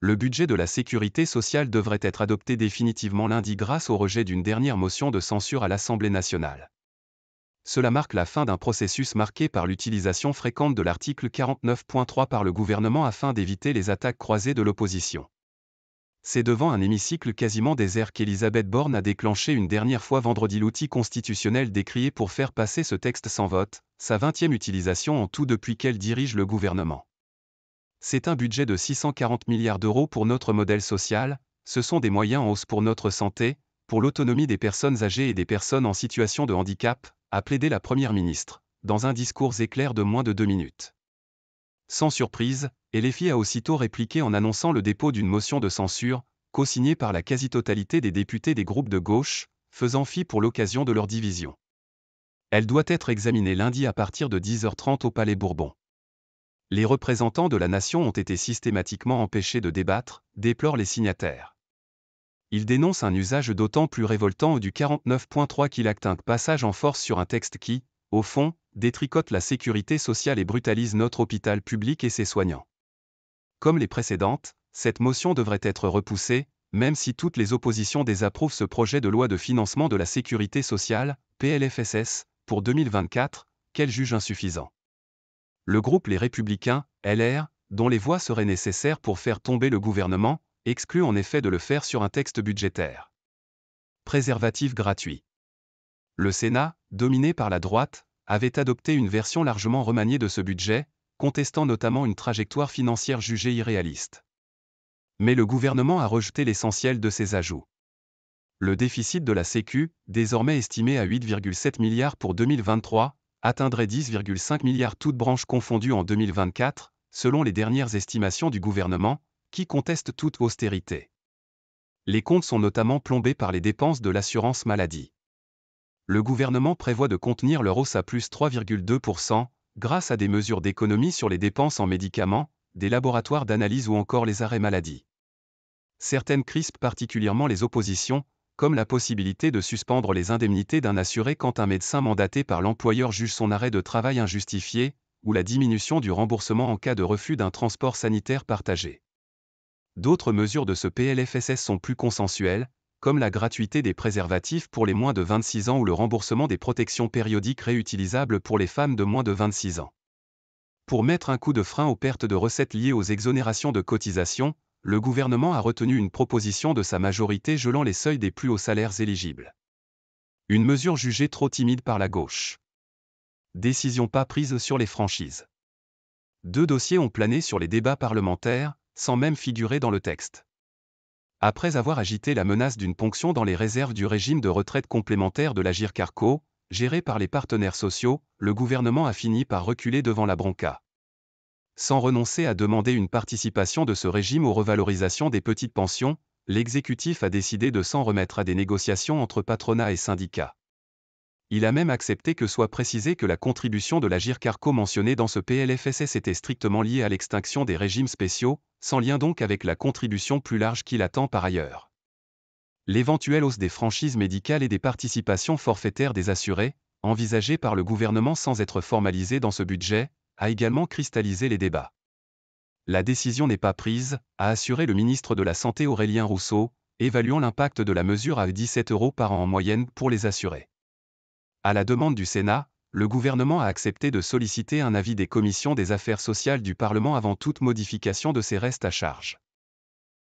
le budget de la sécurité sociale devrait être adopté définitivement lundi grâce au rejet d'une dernière motion de censure à l'Assemblée nationale. Cela marque la fin d'un processus marqué par l'utilisation fréquente de l'article 49.3 par le gouvernement afin d'éviter les attaques croisées de l'opposition. C'est devant un hémicycle quasiment désert qu'Elisabeth Borne a déclenché une dernière fois vendredi l'outil constitutionnel décrié pour faire passer ce texte sans vote, sa vingtième utilisation en tout depuis qu'elle dirige le gouvernement. C'est un budget de 640 milliards d'euros pour notre modèle social, ce sont des moyens en hausse pour notre santé, pour l'autonomie des personnes âgées et des personnes en situation de handicap, a plaidé la Première ministre, dans un discours éclair de moins de deux minutes. Sans surprise, LFI a aussitôt répliqué en annonçant le dépôt d'une motion de censure, co-signée par la quasi-totalité des députés des groupes de gauche, faisant fi pour l'occasion de leur division. Elle doit être examinée lundi à partir de 10h30 au Palais Bourbon les représentants de la nation ont été systématiquement empêchés de débattre, déplorent les signataires. Ils dénoncent un usage d'autant plus révoltant du 49.3 qu'il acte un passage en force sur un texte qui, au fond, détricote la sécurité sociale et brutalise notre hôpital public et ses soignants. Comme les précédentes, cette motion devrait être repoussée, même si toutes les oppositions désapprouvent ce projet de loi de financement de la sécurité sociale, PLFSS, pour 2024, qu'elles juge insuffisant le groupe Les Républicains, LR, dont les voix seraient nécessaires pour faire tomber le gouvernement, exclut en effet de le faire sur un texte budgétaire. Préservatif gratuit. Le Sénat, dominé par la droite, avait adopté une version largement remaniée de ce budget, contestant notamment une trajectoire financière jugée irréaliste. Mais le gouvernement a rejeté l'essentiel de ces ajouts. Le déficit de la Sécu, désormais estimé à 8,7 milliards pour 2023, atteindrait 10,5 milliards toutes branches confondues en 2024, selon les dernières estimations du gouvernement, qui conteste toute austérité. Les comptes sont notamment plombés par les dépenses de l'assurance maladie. Le gouvernement prévoit de contenir leur hausse à plus 3,2%, grâce à des mesures d'économie sur les dépenses en médicaments, des laboratoires d'analyse ou encore les arrêts maladie. Certaines crispent particulièrement les oppositions, comme la possibilité de suspendre les indemnités d'un assuré quand un médecin mandaté par l'employeur juge son arrêt de travail injustifié, ou la diminution du remboursement en cas de refus d'un transport sanitaire partagé. D'autres mesures de ce PLFSS sont plus consensuelles, comme la gratuité des préservatifs pour les moins de 26 ans ou le remboursement des protections périodiques réutilisables pour les femmes de moins de 26 ans. Pour mettre un coup de frein aux pertes de recettes liées aux exonérations de cotisations, le gouvernement a retenu une proposition de sa majorité gelant les seuils des plus hauts salaires éligibles. Une mesure jugée trop timide par la gauche. Décision pas prise sur les franchises. Deux dossiers ont plané sur les débats parlementaires, sans même figurer dans le texte. Après avoir agité la menace d'une ponction dans les réserves du régime de retraite complémentaire de l'Agir Carco, géré par les partenaires sociaux, le gouvernement a fini par reculer devant la bronca sans renoncer à demander une participation de ce régime aux revalorisations des petites pensions, l'exécutif a décidé de s'en remettre à des négociations entre patronat et syndicats. Il a même accepté que soit précisé que la contribution de la GIRCARCO mentionnée dans ce PLFSS était strictement liée à l'extinction des régimes spéciaux, sans lien donc avec la contribution plus large qu'il attend par ailleurs. L'éventuelle hausse des franchises médicales et des participations forfaitaires des assurés, envisagée par le gouvernement sans être formalisée dans ce budget, a également cristallisé les débats. La décision n'est pas prise, a assuré le ministre de la Santé Aurélien Rousseau, évaluant l'impact de la mesure à 17 euros par an en moyenne pour les assurés. À la demande du Sénat, le gouvernement a accepté de solliciter un avis des commissions des affaires sociales du Parlement avant toute modification de ses restes à charge.